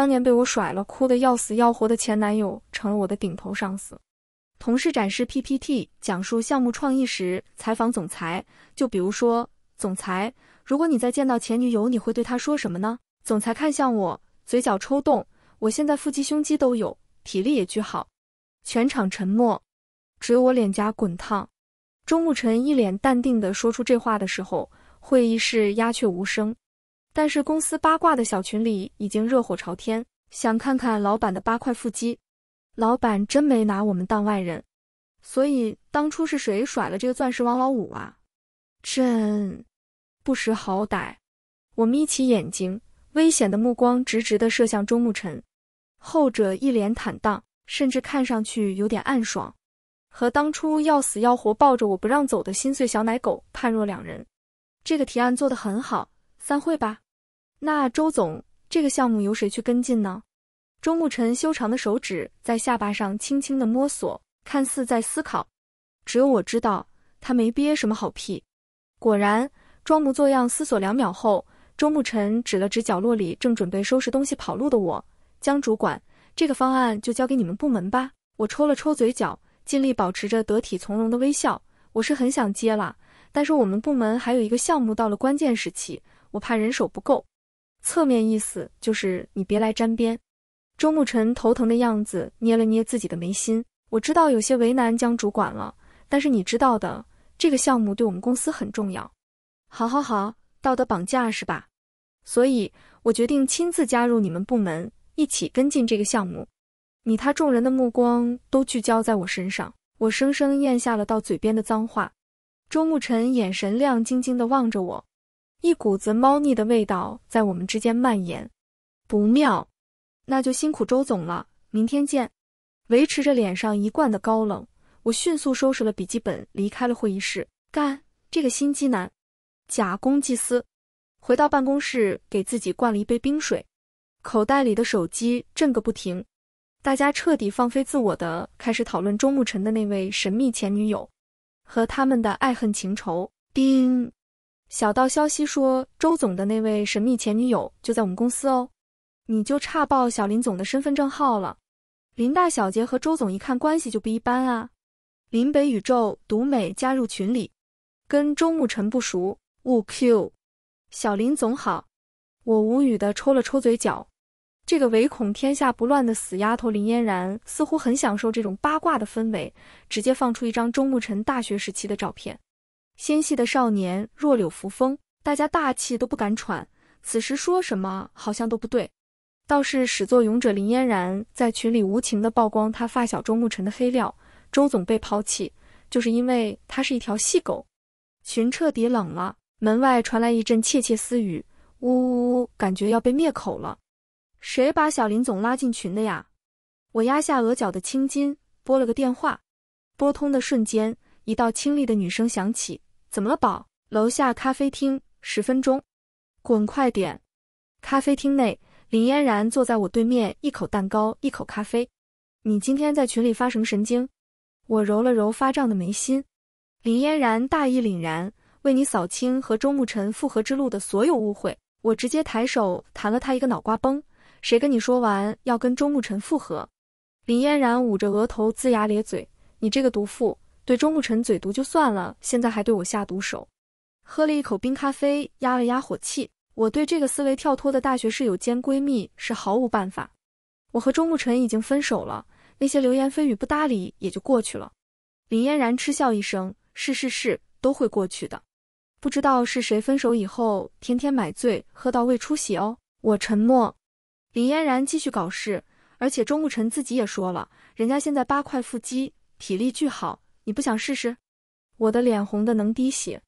当年被我甩了，哭得要死要活的前男友成了我的顶头上司。同事展示 PPT，讲述项目创意时，采访总裁。就比如说，总裁，如果你再见到前女友，你会对她说什么呢？总裁看向我，嘴角抽动。我现在腹肌胸肌都有，体力也巨好。全场沉默，只有我脸颊滚烫。周慕辰一脸淡定地说出这话的时候，会议室鸦雀无声。但是公司八卦的小群里已经热火朝天，想看看老板的八块腹肌。老板真没拿我们当外人，所以当初是谁甩了这个钻石王老五啊？朕不识好歹！我眯起眼睛，危险的目光直直地射向周沐晨，后者一脸坦荡，甚至看上去有点暗爽，和当初要死要活抱着我不让走的心碎小奶狗判若两人。这个提案做得很好，散会吧。那周总，这个项目由谁去跟进呢？周慕辰修长的手指在下巴上轻轻的摸索，看似在思考。只有我知道，他没憋什么好屁。果然，装模作样思索两秒后，周慕辰指了指角落里正准备收拾东西跑路的我：“江主管，这个方案就交给你们部门吧。”我抽了抽嘴角，尽力保持着得体从容的微笑。我是很想接了，但是我们部门还有一个项目到了关键时期，我怕人手不够。侧面意思就是你别来沾边。周慕辰头疼的样子，捏了捏自己的眉心。我知道有些为难江主管了，但是你知道的，这个项目对我们公司很重要。好，好，好，道德绑架是吧？所以，我决定亲自加入你们部门，一起跟进这个项目。你他众人的目光都聚焦在我身上，我生生咽下了到嘴边的脏话。周慕辰眼神亮晶晶的望着我。一股子猫腻的味道在我们之间蔓延，不妙。那就辛苦周总了，明天见。维持着脸上一贯的高冷，我迅速收拾了笔记本，离开了会议室。干这个心机男，假公济私。回到办公室，给自己灌了一杯冰水。口袋里的手机震个不停。大家彻底放飞自我的开始讨论周慕辰的那位神秘前女友，和他们的爱恨情仇。叮。小道消息说，周总的那位神秘前女友就在我们公司哦，你就差报小林总的身份证号了。林大小姐和周总一看关系就不一般啊。林北宇宙独美加入群里，跟周沐晨不熟。勿 q，小林总好。我无语的抽了抽嘴角，这个唯恐天下不乱的死丫头林嫣然似乎很享受这种八卦的氛围，直接放出一张周沐晨大学时期的照片。纤细的少年弱柳扶风，大家大气都不敢喘。此时说什么好像都不对。倒是始作俑者林嫣然在群里无情的曝光他发小周沐晨的黑料，周总被抛弃，就是因为他是一条细狗。群彻底冷了。门外传来一阵窃窃私语，呜呜呜，感觉要被灭口了。谁把小林总拉进群的呀？我压下额角的青筋，拨了个电话。拨通的瞬间，一道清丽的女声响起。怎么了，宝？楼下咖啡厅，十分钟，滚快点！咖啡厅内，林嫣然坐在我对面，一口蛋糕，一口咖啡。你今天在群里发什么神经？我揉了揉发胀的眉心。林嫣然大义凛然，为你扫清和周沐晨复合之路的所有误会。我直接抬手弹了他一个脑瓜崩。谁跟你说完要跟周沐晨复合？林嫣然捂着额头，龇牙咧嘴：“你这个毒妇！”对周沐晨嘴毒就算了，现在还对我下毒手。喝了一口冰咖啡，压了压火气。我对这个思维跳脱的大学室友兼闺蜜是毫无办法。我和周沐晨已经分手了，那些流言蜚语不搭理也就过去了。林嫣然嗤笑一声：“是是是，都会过去的。”不知道是谁分手以后天天买醉，喝到胃出血哦。我沉默。林嫣然继续搞事，而且周沐晨自己也说了，人家现在八块腹肌，体力巨好。你不想试试？我的脸红的能滴血。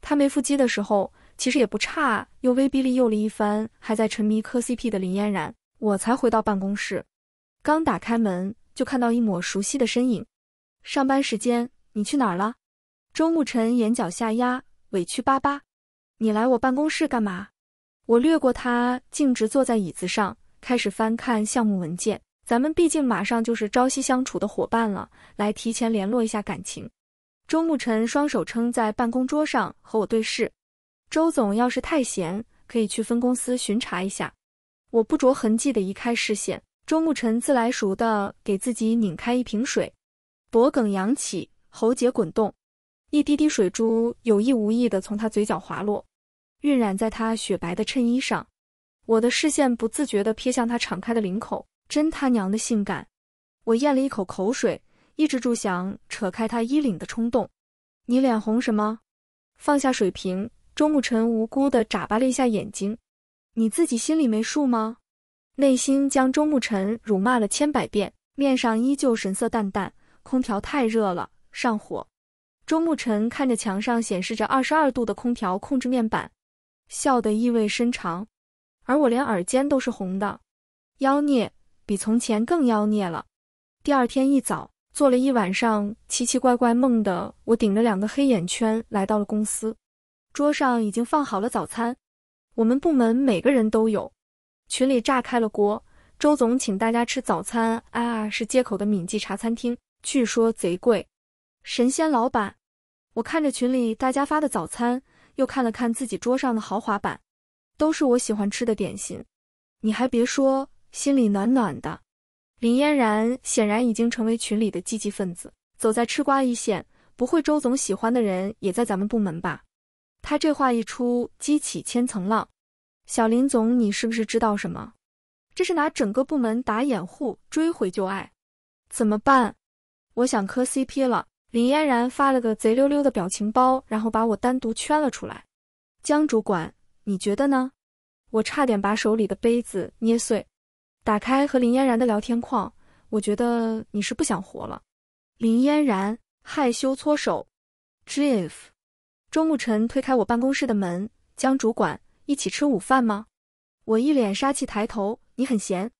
他没腹肌的时候，其实也不差。又威逼利诱了一番，还在沉迷磕 CP 的林嫣然。我才回到办公室，刚打开门就看到一抹熟悉的身影。上班时间，你去哪儿了？周沐晨眼角下压，委屈巴巴。你来我办公室干嘛？我掠过他，径直坐在椅子上，开始翻看项目文件。咱们毕竟马上就是朝夕相处的伙伴了，来提前联络一下感情。周慕辰双手撑在办公桌上，和我对视。周总要是太闲，可以去分公司巡查一下。我不着痕迹的移开视线。周慕辰自来熟的给自己拧开一瓶水，脖梗扬起，喉结滚动，一滴滴水珠有意无意的从他嘴角滑落，晕染在他雪白的衬衣上。我的视线不自觉的瞥向他敞开的领口。真他娘的性感！我咽了一口口水，抑制住想扯开他衣领的冲动。你脸红什么？放下水瓶，周沐晨无辜的眨巴了一下眼睛。你自己心里没数吗？内心将周沐晨辱骂了千百遍，面上依旧神色淡淡。空调太热了，上火。周沐晨看着墙上显示着二十二度的空调控制面板，笑得意味深长。而我连耳尖都是红的，妖孽。比从前更妖孽了。第二天一早，做了一晚上奇奇怪怪梦的我，顶着两个黑眼圈来到了公司。桌上已经放好了早餐，我们部门每个人都有。群里炸开了锅，周总请大家吃早餐啊，是街口的闽记茶餐厅，据说贼贵。神仙老板，我看着群里大家发的早餐，又看了看自己桌上的豪华版，都是我喜欢吃的点心。你还别说。心里暖暖的，林嫣然显然已经成为群里的积极分子，走在吃瓜一线。不会，周总喜欢的人也在咱们部门吧？他这话一出，激起千层浪。小林总，你是不是知道什么？这是拿整个部门打掩护，追回旧爱，怎么办？我想磕 CP 了。林嫣然发了个贼溜溜的表情包，然后把我单独圈了出来。江主管，你觉得呢？我差点把手里的杯子捏碎。打开和林嫣然的聊天框，我觉得你是不想活了。林嫣然害羞搓手 j e f f 周沐晨推开我办公室的门，江主管，一起吃午饭吗？我一脸杀气抬头，你很闲。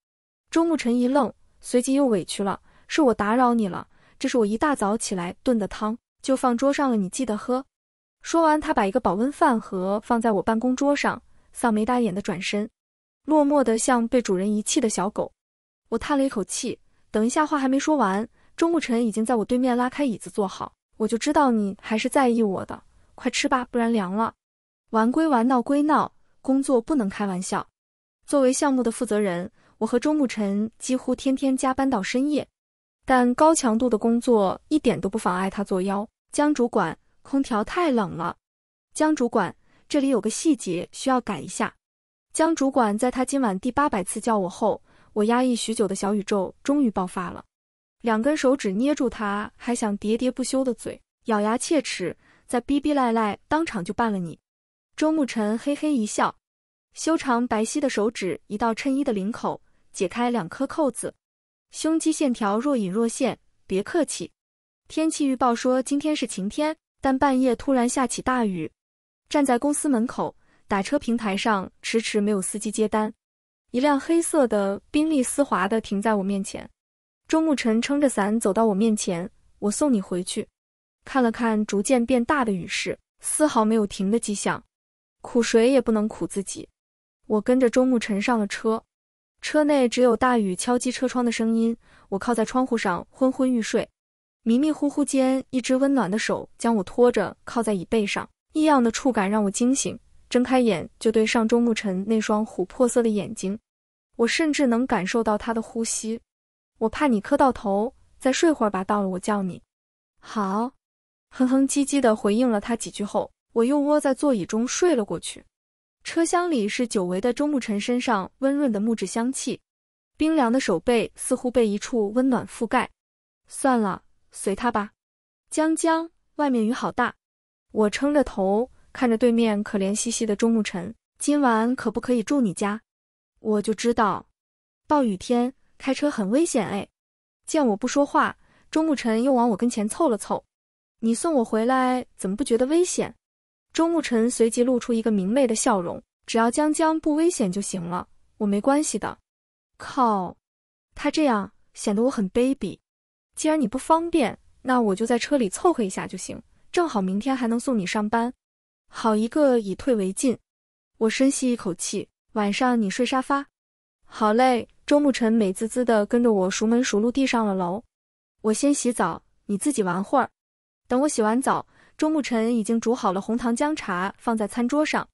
周沐晨一愣，随即又委屈了，是我打扰你了，这是我一大早起来炖的汤，就放桌上了，你记得喝。说完，他把一个保温饭盒放在我办公桌上，丧眉大眼的转身。落寞的像被主人遗弃的小狗，我叹了一口气。等一下，话还没说完，周沐晨已经在我对面拉开椅子坐好。我就知道你还是在意我的，快吃吧，不然凉了。玩归玩，闹归闹，工作不能开玩笑。作为项目的负责人，我和周沐晨几乎天天加班到深夜，但高强度的工作一点都不妨碍他作妖。江主管，空调太冷了。江主管，这里有个细节需要改一下。江主管在他今晚第八百次叫我后，我压抑许久的小宇宙终于爆发了，两根手指捏住他，还想喋喋不休的嘴，咬牙切齿，在逼逼赖赖，当场就办了你。周慕辰嘿嘿一笑，修长白皙的手指移到衬衣的领口，解开两颗扣子，胸肌线条若隐若现。别客气。天气预报说今天是晴天，但半夜突然下起大雨，站在公司门口。打车平台上迟迟没有司机接单，一辆黑色的宾利丝滑的停在我面前。周慕辰撑着伞走到我面前，我送你回去。看了看逐渐变大的雨势，丝毫没有停的迹象。苦谁也不能苦自己。我跟着周慕辰上了车，车内只有大雨敲击车窗的声音。我靠在窗户上，昏昏欲睡。迷迷糊糊间，一只温暖的手将我拖着靠在椅背上，异样的触感让我惊醒。睁开眼就对上周沐晨那双琥珀色的眼睛，我甚至能感受到他的呼吸。我怕你磕到头，再睡会儿吧，到了我叫你。好，哼哼唧唧的回应了他几句后，我又窝在座椅中睡了过去。车厢里是久违的周沐晨身上温润的木质香气，冰凉的手背似乎被一处温暖覆盖。算了，随他吧。江江，外面雨好大，我撑着头。看着对面可怜兮兮的周慕晨，今晚可不可以住你家？我就知道，暴雨天开车很危险哎。见我不说话，周慕晨又往我跟前凑了凑。你送我回来怎么不觉得危险？周慕晨随即露出一个明媚的笑容，只要江江不危险就行了，我没关系的。靠，他这样显得我很卑鄙。既然你不方便，那我就在车里凑合一下就行，正好明天还能送你上班。好一个以退为进，我深吸一口气。晚上你睡沙发，好嘞。周慕晨美滋滋地跟着我熟门熟路地上了楼。我先洗澡，你自己玩会儿。等我洗完澡，周慕晨已经煮好了红糖姜茶，放在餐桌上。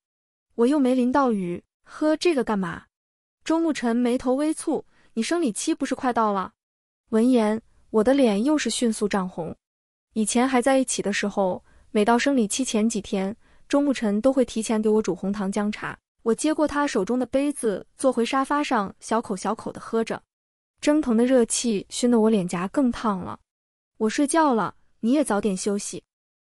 我又没淋到雨，喝这个干嘛？周慕晨眉头微蹙。你生理期不是快到了？闻言，我的脸又是迅速涨红。以前还在一起的时候，每到生理期前几天。周慕晨都会提前给我煮红糖姜茶，我接过他手中的杯子，坐回沙发上，小口小口的喝着，蒸腾的热气熏得我脸颊更烫了。我睡觉了，你也早点休息。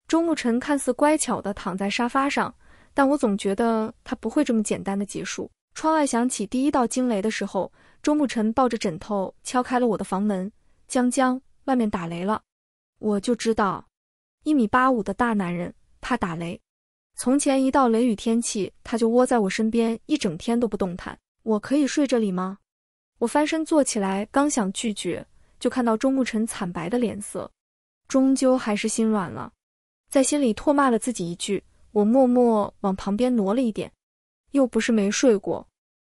周慕晨看似乖巧的躺在沙发上，但我总觉得他不会这么简单的结束。窗外响起第一道惊雷的时候，周慕晨抱着枕头敲开了我的房门：“江江，外面打雷了。”我就知道，一米八五的大男人怕打雷。从前一到雷雨天气，他就窝在我身边一整天都不动弹。我可以睡这里吗？我翻身坐起来，刚想拒绝，就看到周沐晨惨白的脸色，终究还是心软了，在心里唾骂了自己一句。我默默往旁边挪了一点，又不是没睡过，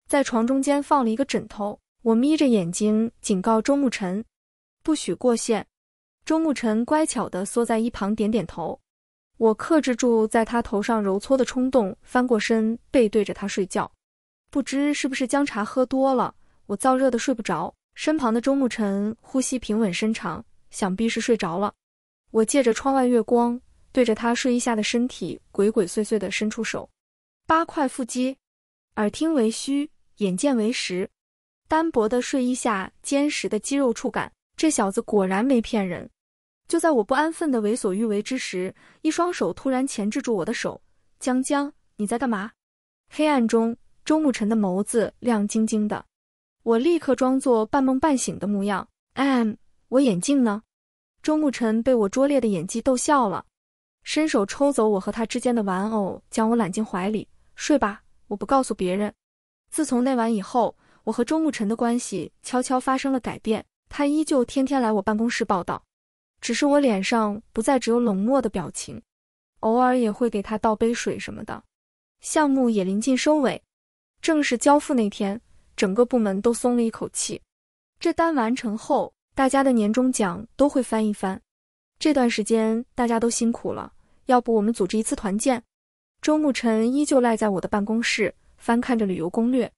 在床中间放了一个枕头。我眯着眼睛警告周沐晨，不许过线。周沐晨乖巧地缩在一旁，点点头。我克制住在他头上揉搓的冲动，翻过身背对着他睡觉。不知是不是姜茶喝多了，我燥热的睡不着。身旁的周沐晨呼吸平稳深长，想必是睡着了。我借着窗外月光，对着他睡衣下的身体鬼鬼祟祟地伸出手，八块腹肌，耳听为虚，眼见为实，单薄的睡衣下坚实的肌肉触感，这小子果然没骗人。就在我不安分的为所欲为之时，一双手突然钳制住我的手。江江，你在干嘛？黑暗中，周沐晨的眸子亮晶晶的。我立刻装作半梦半醒的模样。M，我眼镜呢？周沐晨被我拙劣的演技逗笑了，伸手抽走我和他之间的玩偶，将我揽进怀里。睡吧，我不告诉别人。自从那晚以后，我和周沐晨的关系悄悄发生了改变。他依旧天天来我办公室报道。只是我脸上不再只有冷漠的表情，偶尔也会给他倒杯水什么的。项目也临近收尾，正式交付那天，整个部门都松了一口气。这单完成后，大家的年终奖都会翻一翻。这段时间大家都辛苦了，要不我们组织一次团建？周慕辰依旧赖在我的办公室，翻看着旅游攻略。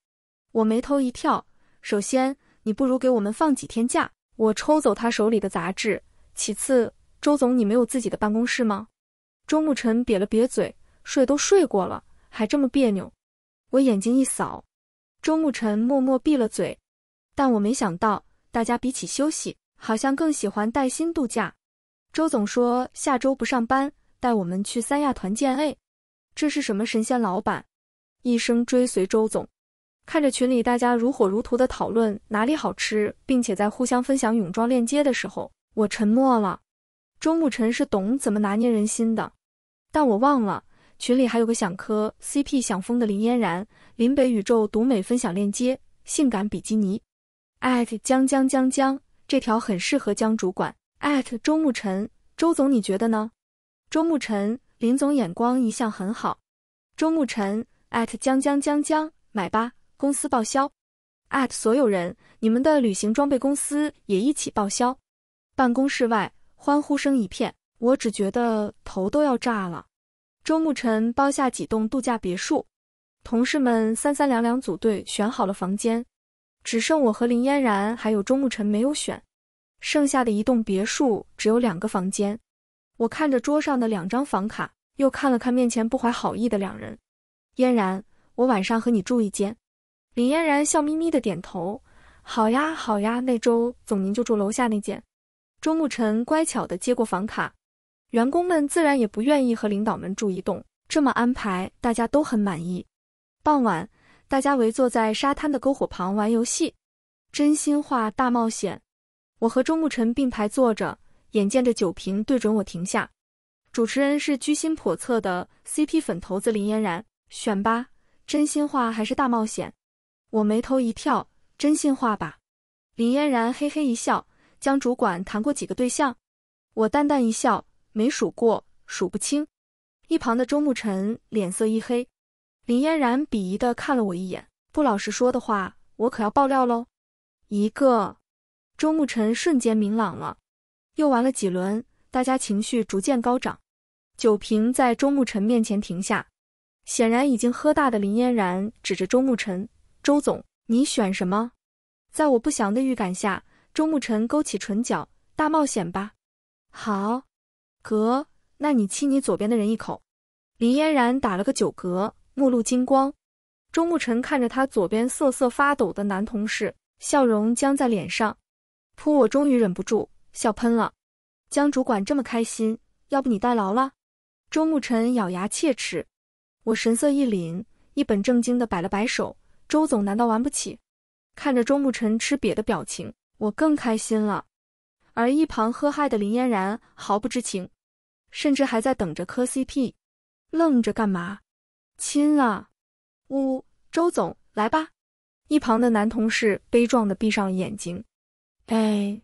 我眉头一跳，首先你不如给我们放几天假。我抽走他手里的杂志。其次，周总，你没有自己的办公室吗？周慕辰瘪了瘪嘴，睡都睡过了，还这么别扭。我眼睛一扫，周慕辰默默闭了嘴。但我没想到，大家比起休息，好像更喜欢带薪度假。周总说下周不上班，带我们去三亚团建。哎，这是什么神仙老板？一生追随周总。看着群里大家如火如荼的讨论哪里好吃，并且在互相分享泳装链接的时候。我沉默了，周慕辰是懂怎么拿捏人心的，但我忘了群里还有个想磕 CP、想疯的林嫣然。林北宇宙独美分享链接，性感比基尼，@江江江江这条很适合江主管。周慕辰，周总你觉得呢？周慕辰，林总眼光一向很好。周慕艾特江江江江买吧，公司报销。所有人你们的旅行装备公司也一起报销。办公室外欢呼声一片，我只觉得头都要炸了。周慕辰包下几栋度假别墅，同事们三三两两组队选好了房间，只剩我和林嫣然还有周慕辰没有选。剩下的一栋别墅只有两个房间，我看着桌上的两张房卡，又看了看面前不怀好意的两人。嫣然，我晚上和你住一间。林嫣然笑眯眯的点头：“好呀，好呀，那周总您就住楼下那间。”周慕晨乖巧地接过房卡，员工们自然也不愿意和领导们住一栋，这么安排大家都很满意。傍晚，大家围坐在沙滩的篝火旁玩游戏，《真心话大冒险》。我和周慕晨并排坐着，眼见着酒瓶对准我停下。主持人是居心叵测的 CP 粉头子林嫣然，选吧，真心话还是大冒险？我眉头一跳，真心话吧。林嫣然嘿嘿一笑。江主管谈过几个对象？我淡淡一笑，没数过，数不清。一旁的周慕辰脸色一黑，林嫣然鄙夷的看了我一眼，不老实说的话，我可要爆料喽。一个。周慕辰瞬间明朗了。又玩了几轮，大家情绪逐渐高涨，酒瓶在周慕辰面前停下，显然已经喝大的林嫣然指着周慕辰：“周总，你选什么？在我不祥的预感下。周沐晨勾起唇角，大冒险吧，好，格，那你亲你左边的人一口。林嫣然打了个酒嗝，目露精光。周沐晨看着他左边瑟瑟发抖的男同事，笑容僵在脸上。噗！我终于忍不住笑喷了。江主管这么开心，要不你代劳了？周沐晨咬牙切齿。我神色一凛，一本正经的摆了摆手。周总难道玩不起？看着周沐晨吃瘪的表情。我更开心了，而一旁喝嗨的林嫣然毫不知情，甚至还在等着磕 CP，愣着干嘛？亲啊！呜，周总，来吧！一旁的男同事悲壮的闭上眼睛。哎，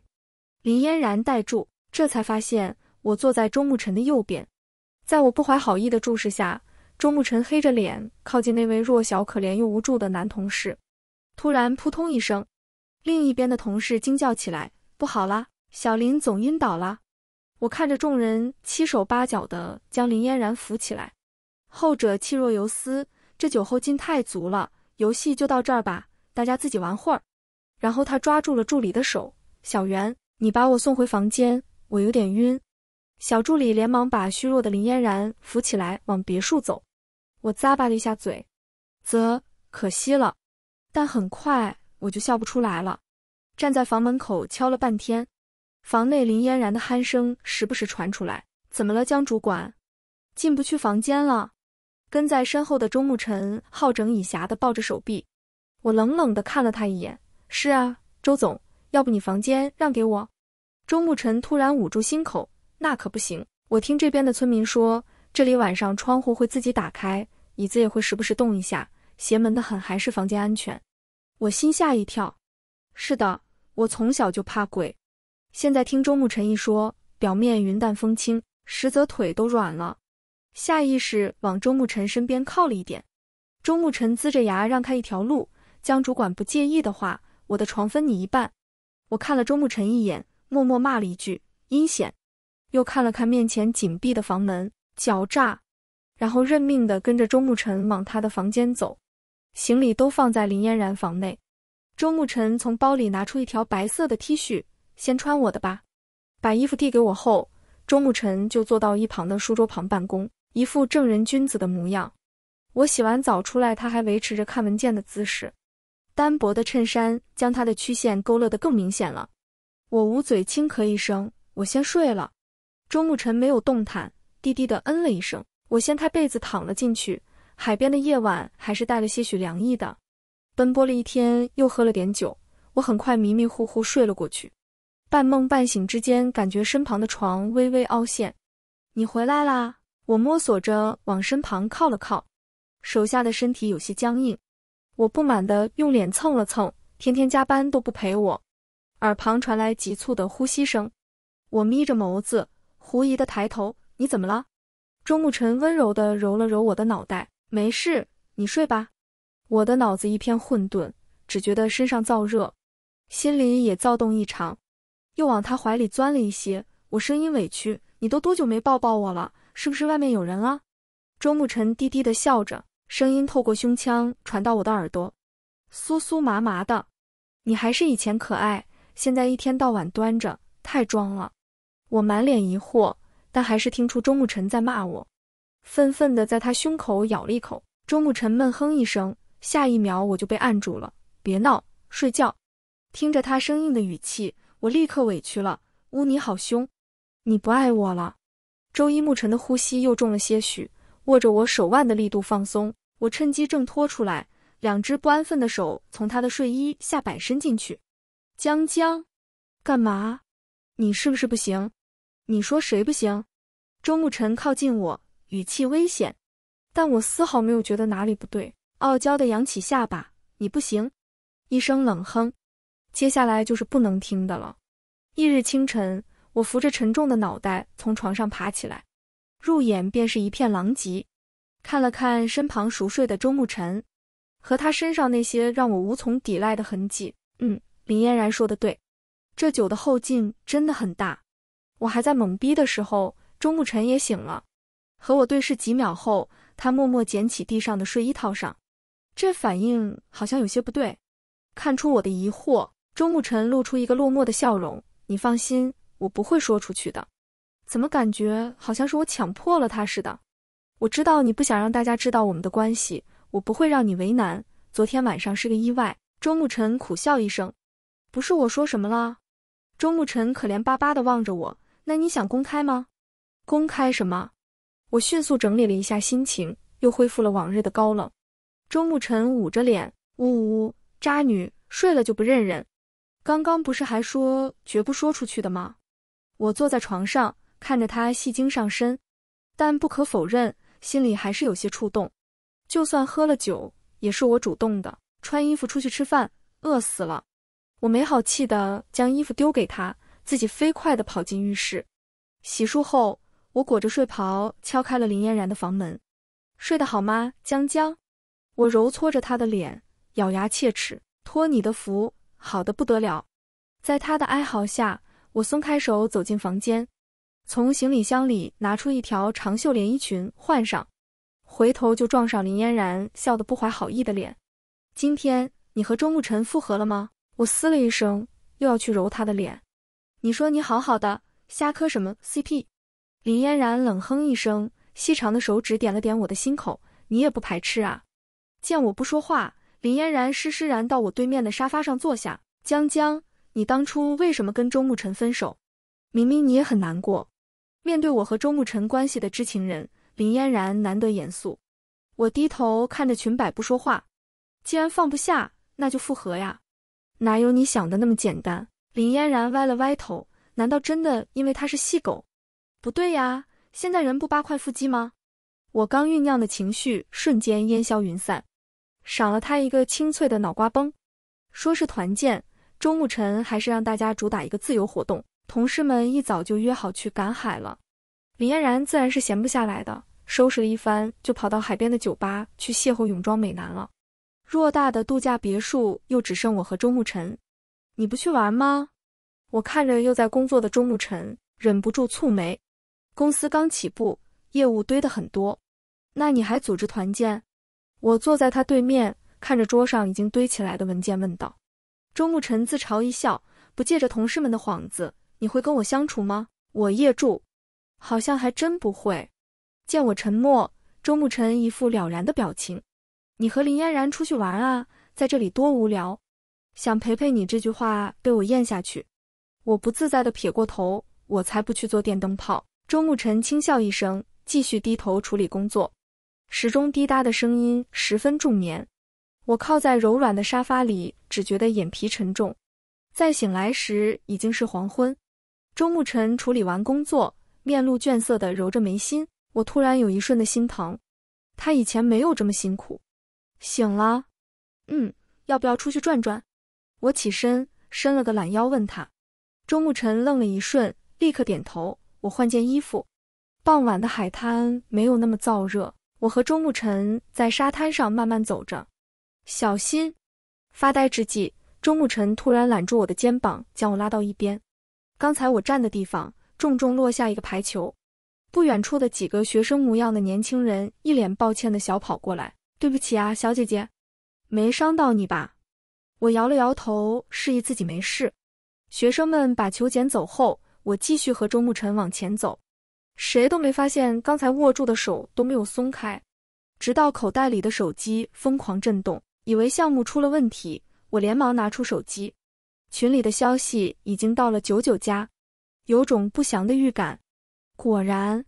林嫣然，带住！这才发现我坐在周沐晨的右边，在我不怀好意的注视下，周沐晨黑着脸靠近那位弱小、可怜又无助的男同事，突然扑通一声。另一边的同事惊叫起来：“不好啦，小林总晕倒啦！”我看着众人七手八脚地将林嫣然扶起来，后者气若游丝。这酒后劲太足了，游戏就到这儿吧，大家自己玩会儿。然后他抓住了助理的手：“小袁，你把我送回房间，我有点晕。”小助理连忙把虚弱的林嫣然扶起来往别墅走。我咂巴了一下嘴：“啧，可惜了。”但很快。我就笑不出来了，站在房门口敲了半天，房内林嫣然的鼾声时不时传出来。怎么了，江主管？进不去房间了。跟在身后的周沐晨好整以暇的抱着手臂，我冷冷的看了他一眼。是啊，周总，要不你房间让给我？周沐晨突然捂住心口，那可不行。我听这边的村民说，这里晚上窗户会自己打开，椅子也会时不时动一下，邪门的很，还是房间安全。我心吓一跳，是的，我从小就怕鬼。现在听周沐晨一说，表面云淡风轻，实则腿都软了，下意识往周沐晨身边靠了一点。周沐晨龇着牙让开一条路，江主管不介意的话，我的床分你一半。我看了周沐晨一眼，默默骂了一句阴险，又看了看面前紧闭的房门，狡诈，然后认命的跟着周沐晨往他的房间走。行李都放在林嫣然房内，周慕辰从包里拿出一条白色的 T 恤，先穿我的吧。把衣服递给我后，周慕辰就坐到一旁的书桌旁办公，一副正人君子的模样。我洗完澡出来，他还维持着看文件的姿势，单薄的衬衫将他的曲线勾勒得更明显了。我捂嘴轻咳一声，我先睡了。周慕辰没有动弹，低低的嗯了一声。我掀开被子躺了进去。海边的夜晚还是带了些许凉意的，奔波了一天又喝了点酒，我很快迷迷糊糊睡了过去。半梦半醒之间，感觉身旁的床微微凹陷。你回来啦！我摸索着往身旁靠了靠，手下的身体有些僵硬。我不满的用脸蹭了蹭，天天加班都不陪我。耳旁传来急促的呼吸声，我眯着眸子，狐疑的抬头：“你怎么了？”周沐晨温柔的揉了揉我的脑袋。没事，你睡吧。我的脑子一片混沌，只觉得身上燥热，心里也躁动异常，又往他怀里钻了一些。我声音委屈：“你都多久没抱抱我了？是不是外面有人了？”周沐晨低低的笑着，声音透过胸腔传到我的耳朵，酥酥麻麻的。你还是以前可爱，现在一天到晚端着，太装了。我满脸疑惑，但还是听出周沐晨在骂我。愤愤地在他胸口咬了一口，周慕辰闷哼一声，下一秒我就被按住了。别闹，睡觉。听着他生硬的语气，我立刻委屈了。呜，你好凶，你不爱我了。周一沐晨的呼吸又重了些许，握着我手腕的力度放松，我趁机挣脱出来，两只不安分的手从他的睡衣下摆伸进去。江江，干嘛？你是不是不行？你说谁不行？周沐晨靠近我。语气危险，但我丝毫没有觉得哪里不对。傲娇的扬起下巴：“你不行！”一声冷哼，接下来就是不能听的了。翌日清晨，我扶着沉重的脑袋从床上爬起来，入眼便是一片狼藉。看了看身旁熟睡的周慕辰，和他身上那些让我无从抵赖的痕迹。嗯，林嫣然说的对，这酒的后劲真的很大。我还在懵逼的时候，周慕辰也醒了。和我对视几秒后，他默默捡起地上的睡衣套上，这反应好像有些不对。看出我的疑惑，周沐晨露出一个落寞的笑容。你放心，我不会说出去的。怎么感觉好像是我强迫了他似的？我知道你不想让大家知道我们的关系，我不会让你为难。昨天晚上是个意外。周沐晨苦笑一声，不是我说什么了。周沐晨可怜巴巴地望着我，那你想公开吗？公开什么？我迅速整理了一下心情，又恢复了往日的高冷。周沐晨捂着脸，呜呜呜，渣女睡了就不认人，刚刚不是还说绝不说出去的吗？我坐在床上看着他戏精上身，但不可否认，心里还是有些触动。就算喝了酒，也是我主动的穿衣服出去吃饭，饿死了。我没好气的将衣服丢给他，自己飞快的跑进浴室，洗漱后。我裹着睡袍敲开了林嫣然的房门，睡得好吗，江江？我揉搓着她的脸，咬牙切齿。托你的福，好的不得了。在她的哀嚎下，我松开手走进房间，从行李箱里拿出一条长袖连衣裙换上，回头就撞上林嫣然笑得不怀好意的脸。今天你和周慕辰复合了吗？我嘶了一声，又要去揉她的脸。你说你好好的，瞎磕什么 CP？林嫣然冷哼一声，细长的手指点了点我的心口，你也不排斥啊？见我不说话，林嫣然施施然到我对面的沙发上坐下。江江，你当初为什么跟周沐晨分手？明明你也很难过。面对我和周沐晨关系的知情人，林嫣然难得严肃。我低头看着裙摆不说话。既然放不下，那就复合呀？哪有你想的那么简单？林嫣然歪了歪头，难道真的因为他是细狗？不对呀，现在人不八块腹肌吗？我刚酝酿的情绪瞬间烟消云散，赏了他一个清脆的脑瓜崩。说是团建，周慕辰还是让大家主打一个自由活动。同事们一早就约好去赶海了，李嫣然自然是闲不下来的，收拾了一番就跑到海边的酒吧去邂逅泳装美男了。偌大的度假别墅又只剩我和周慕辰，你不去玩吗？我看着又在工作的周慕辰，忍不住蹙眉。公司刚起步，业务堆得很多，那你还组织团建？我坐在他对面，看着桌上已经堆起来的文件，问道。周慕辰自嘲一笑，不借着同事们的幌子，你会跟我相处吗？我业主好像还真不会。见我沉默，周慕辰一副了然的表情。你和林嫣然出去玩啊，在这里多无聊。想陪陪你这句话被我咽下去，我不自在的撇过头，我才不去做电灯泡。周沐晨轻笑一声，继续低头处理工作。时钟滴答的声音十分助眠。我靠在柔软的沙发里，只觉得眼皮沉重。再醒来时已经是黄昏。周沐晨处理完工作，面露倦色的揉着眉心。我突然有一瞬的心疼，他以前没有这么辛苦。醒了，嗯，要不要出去转转？我起身伸了个懒腰，问他。周沐晨愣了一瞬，立刻点头。我换件衣服。傍晚的海滩没有那么燥热。我和周沐晨在沙滩上慢慢走着。小心！发呆之际，周沐晨突然揽住我的肩膀，将我拉到一边。刚才我站的地方，重重落下一个排球。不远处的几个学生模样的年轻人，一脸抱歉的小跑过来：“对不起啊，小姐姐，没伤到你吧？”我摇了摇头，示意自己没事。学生们把球捡走后。我继续和周沐晨往前走，谁都没发现，刚才握住的手都没有松开。直到口袋里的手机疯狂震动，以为项目出了问题，我连忙拿出手机，群里的消息已经到了九九家，有种不祥的预感。果然，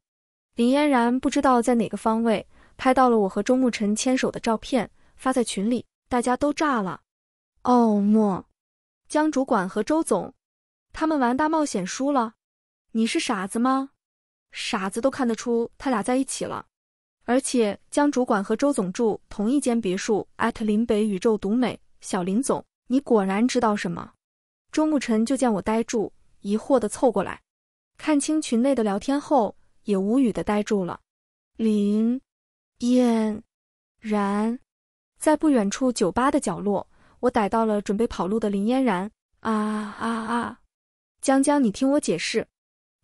林嫣然不知道在哪个方位拍到了我和周沐晨牵手的照片，发在群里，大家都炸了。奥莫，江主管和周总。他们玩大冒险输了，你是傻子吗？傻子都看得出他俩在一起了，而且江主管和周总住同一间别墅。林北宇宙独美小林总，你果然知道什么。周沐晨就见我呆住，疑惑的凑过来，看清群内的聊天后，也无语的呆住了。林嫣然在不远处酒吧的角落，我逮到了准备跑路的林嫣然。啊啊啊！江江，你听我解释，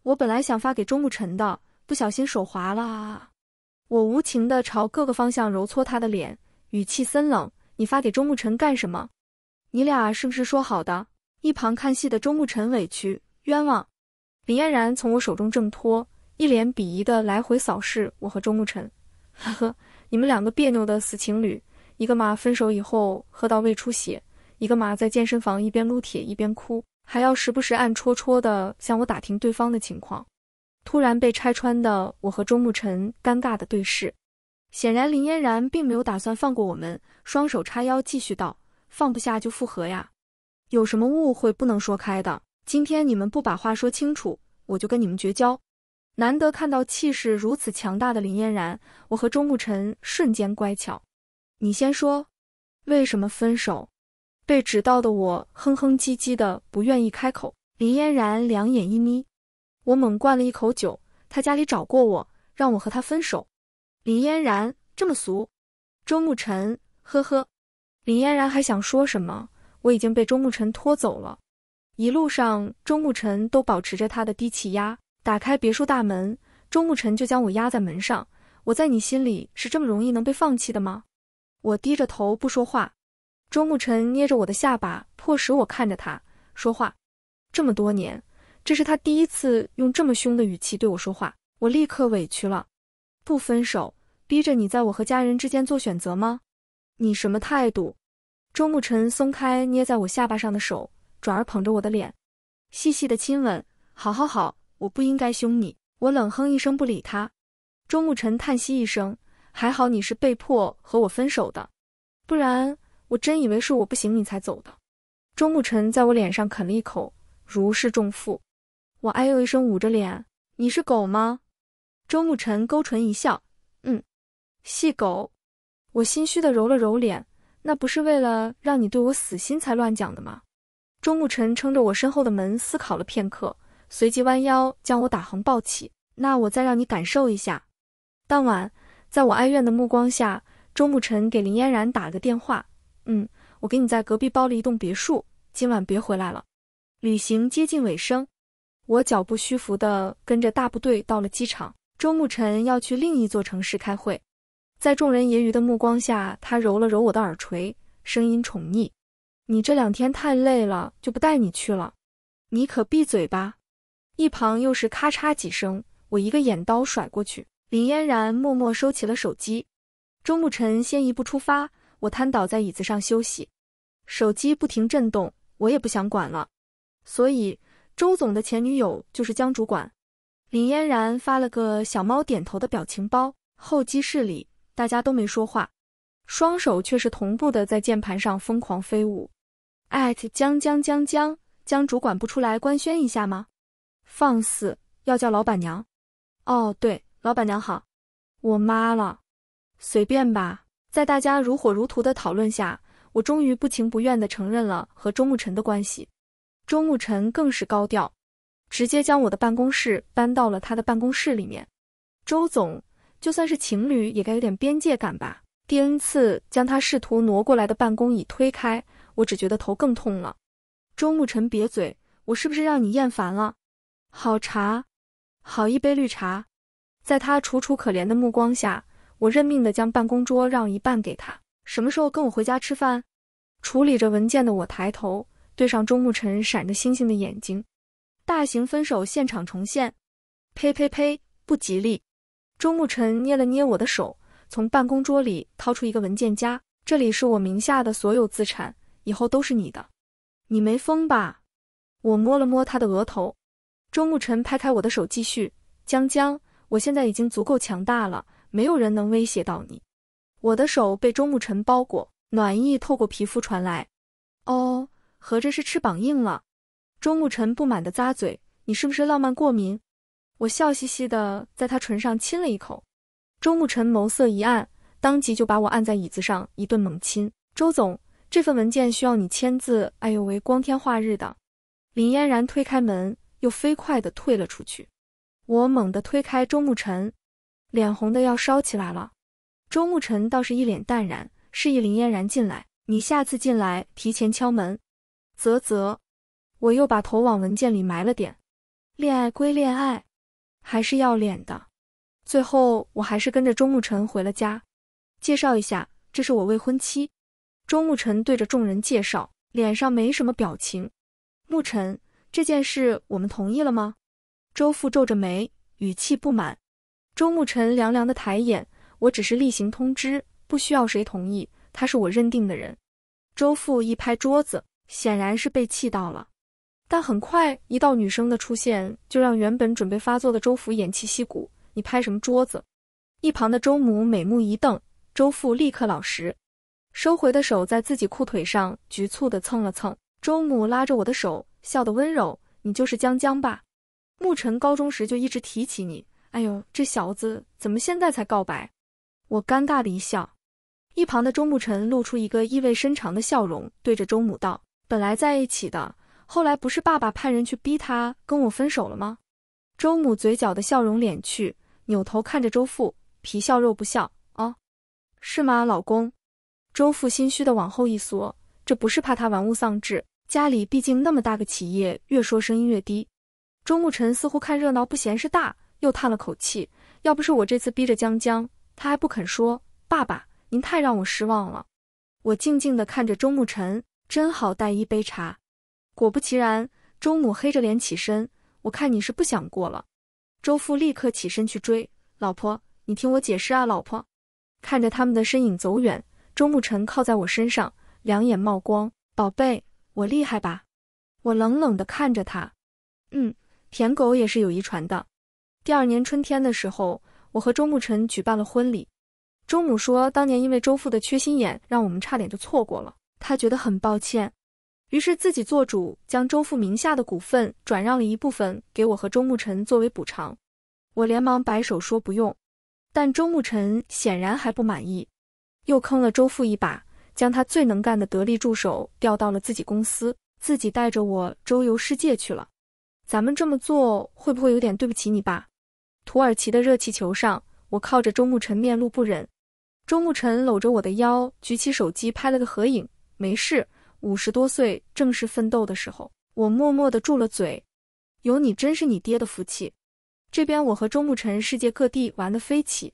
我本来想发给周慕辰的，不小心手滑了。我无情的朝各个方向揉搓他的脸，语气森冷：“你发给周慕辰干什么？你俩是不是说好的？”一旁看戏的周慕辰委屈冤枉。林嫣然从我手中挣脱，一脸鄙夷的来回扫视我和周慕辰：“呵呵，你们两个别扭的死情侣，一个嘛分手以后喝到胃出血，一个嘛在健身房一边撸铁一边哭。”还要时不时暗戳戳的向我打听对方的情况，突然被拆穿的我和周沐晨尴尬的对视，显然林嫣然并没有打算放过我们，双手叉腰继续道：“放不下就复合呀，有什么误会不能说开的？今天你们不把话说清楚，我就跟你们绝交。”难得看到气势如此强大的林嫣然，我和周沐晨瞬间乖巧：“你先说，为什么分手？”被指到的我哼哼唧唧的，不愿意开口。林嫣然两眼一眯，我猛灌了一口酒。他家里找过我，让我和他分手。林嫣然这么俗。周沐晨，呵呵。林嫣然还想说什么，我已经被周沐晨拖走了。一路上，周沐晨都保持着他的低气压。打开别墅大门，周沐晨就将我压在门上。我在你心里是这么容易能被放弃的吗？我低着头不说话。周慕晨捏着我的下巴，迫使我看着他说话。这么多年，这是他第一次用这么凶的语气对我说话，我立刻委屈了。不分手，逼着你在我和家人之间做选择吗？你什么态度？周慕晨松开捏在我下巴上的手，转而捧着我的脸，细细的亲吻。好好好，我不应该凶你。我冷哼一声，不理他。周慕晨叹息一声，还好你是被迫和我分手的，不然。我真以为是我不行，你才走的。周沐晨在我脸上啃了一口，如释重负。我哎呦一声，捂着脸。你是狗吗？周沐晨勾唇一笑，嗯，细狗。我心虚的揉了揉脸，那不是为了让你对我死心才乱讲的吗？周沐晨撑着我身后的门，思考了片刻，随即弯腰将我打横抱起。那我再让你感受一下。当晚，在我哀怨的目光下，周沐晨给林嫣然打了个电话。嗯，我给你在隔壁包了一栋别墅，今晚别回来了。旅行接近尾声，我脚步虚浮地跟着大部队到了机场。周慕辰要去另一座城市开会，在众人揶揄的目光下，他揉了揉我的耳垂，声音宠溺：“你这两天太累了，就不带你去了。”你可闭嘴吧！一旁又是咔嚓几声，我一个眼刀甩过去，林嫣然默默收起了手机。周慕辰先一步出发。我瘫倒在椅子上休息，手机不停震动，我也不想管了。所以周总的前女友就是江主管。林嫣然发了个小猫点头的表情包。候机室里大家都没说话，双手却是同步的在键盘上疯狂飞舞。江江江江江主管不出来官宣一下吗？放肆，要叫老板娘。哦，对，老板娘好。我妈了，随便吧。在大家如火如荼的讨论下，我终于不情不愿的承认了和周慕辰的关系。周慕辰更是高调，直接将我的办公室搬到了他的办公室里面。周总，就算是情侣，也该有点边界感吧？第 n 次将他试图挪过来的办公椅推开，我只觉得头更痛了。周慕辰，瘪嘴，我是不是让你厌烦了？好茶，好一杯绿茶，在他楚楚可怜的目光下。我认命的将办公桌让一半给他。什么时候跟我回家吃饭？处理着文件的我抬头，对上周沐晨闪着星星的眼睛，大型分手现场重现。呸呸呸，不吉利。周沐晨捏了捏我的手，从办公桌里掏出一个文件夹，这里是我名下的所有资产，以后都是你的。你没疯吧？我摸了摸他的额头。周沐晨拍开我的手，继续。江江，我现在已经足够强大了。没有人能威胁到你。我的手被周慕尘包裹，暖意透过皮肤传来。哦，合着是翅膀硬了。周慕尘不满的咂嘴：“你是不是浪漫过敏？”我笑嘻嘻的在他唇上亲了一口。周慕尘眸色一暗，当即就把我按在椅子上一顿猛亲。周总，这份文件需要你签字。哎呦喂，光天化日的！林嫣然推开门，又飞快的退了出去。我猛地推开周慕尘，脸红的要烧起来了，周慕辰倒是一脸淡然，示意林嫣然进来。你下次进来提前敲门。啧啧，我又把头往文件里埋了点。恋爱归恋爱，还是要脸的。最后，我还是跟着周慕辰回了家。介绍一下，这是我未婚妻。周慕辰对着众人介绍，脸上没什么表情。慕辰，这件事我们同意了吗？周父皱着眉，语气不满。周慕辰凉凉的抬眼，我只是例行通知，不需要谁同意。他是我认定的人。周父一拍桌子，显然是被气到了。但很快，一道女生的出现就让原本准备发作的周父偃旗息鼓。你拍什么桌子？一旁的周母美目一瞪，周父立刻老实，收回的手在自己裤腿上局促的蹭了蹭。周母拉着我的手，笑得温柔：“你就是江江吧？沐辰高中时就一直提起你。”哎呦，这小子怎么现在才告白？我尴尬的一笑，一旁的周牧辰露出一个意味深长的笑容，对着周母道：“本来在一起的，后来不是爸爸派人去逼他跟我分手了吗？”周母嘴角的笑容敛去，扭头看着周父，皮笑肉不笑：“哦，是吗，老公？”周父心虚的往后一缩，这不是怕他玩物丧志，家里毕竟那么大个企业，越说声音越低。周牧辰似乎看热闹不嫌事大。又叹了口气，要不是我这次逼着江江，他还不肯说。爸爸，您太让我失望了。我静静的看着周慕辰，真好带一杯茶。果不其然，周母黑着脸起身，我看你是不想过了。周父立刻起身去追，老婆，你听我解释啊，老婆。看着他们的身影走远，周慕辰靠在我身上，两眼冒光，宝贝，我厉害吧？我冷冷的看着他，嗯，舔狗也是有遗传的。第二年春天的时候，我和周慕辰举办了婚礼。周母说，当年因为周父的缺心眼，让我们差点就错过了，他觉得很抱歉，于是自己做主将周父名下的股份转让了一部分给我和周慕辰作为补偿。我连忙摆手说不用，但周慕辰显然还不满意，又坑了周父一把，将他最能干的得力助手调到了自己公司，自己带着我周游世界去了。咱们这么做会不会有点对不起你爸？土耳其的热气球上，我靠着周慕辰，面露不忍。周慕辰搂着我的腰，举起手机拍了个合影。没事，五十多岁正是奋斗的时候。我默默的住了嘴。有你真是你爹的福气。这边我和周慕辰世界各地玩的飞起，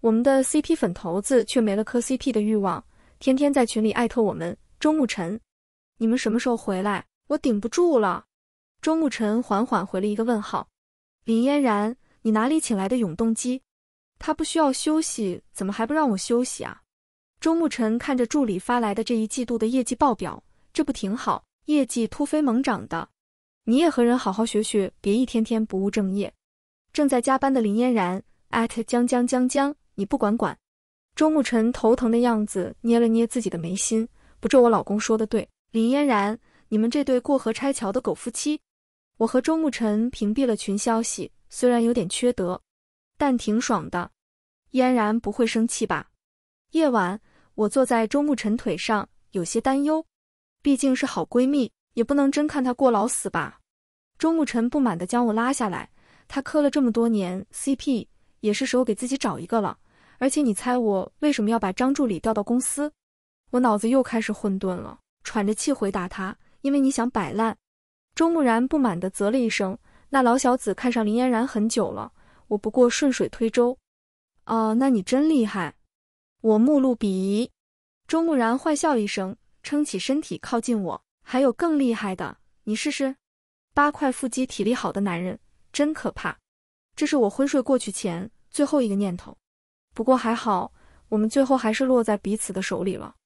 我们的 CP 粉头子却没了磕 CP 的欲望，天天在群里艾特我们。周慕辰，你们什么时候回来？我顶不住了。周慕辰缓缓回了一个问号。林嫣然。你哪里请来的永动机？他不需要休息，怎么还不让我休息啊？周慕辰看着助理发来的这一季度的业绩报表，这不挺好，业绩突飞猛涨的。你也和人好好学学，别一天天不务正业。正在加班的林嫣然，艾特江江江江，你不管管？周慕辰头疼的样子，捏了捏自己的眉心，不，这我老公说的对。林嫣然，你们这对过河拆桥的狗夫妻，我和周慕辰屏蔽了群消息。虽然有点缺德，但挺爽的。嫣然不会生气吧？夜晚，我坐在周慕辰腿上，有些担忧。毕竟是好闺蜜，也不能真看她过劳死吧？周慕辰不满地将我拉下来。他磕了这么多年 CP，也是时候给自己找一个了。而且你猜我为什么要把张助理调到公司？我脑子又开始混沌了，喘着气回答他：因为你想摆烂。周慕然不满地啧了一声。那老小子看上林嫣然很久了，我不过顺水推舟。哦，那你真厉害。我目露鄙夷，周慕然坏笑一声，撑起身体靠近我。还有更厉害的，你试试。八块腹肌，体力好的男人真可怕。这是我昏睡过去前最后一个念头。不过还好，我们最后还是落在彼此的手里了。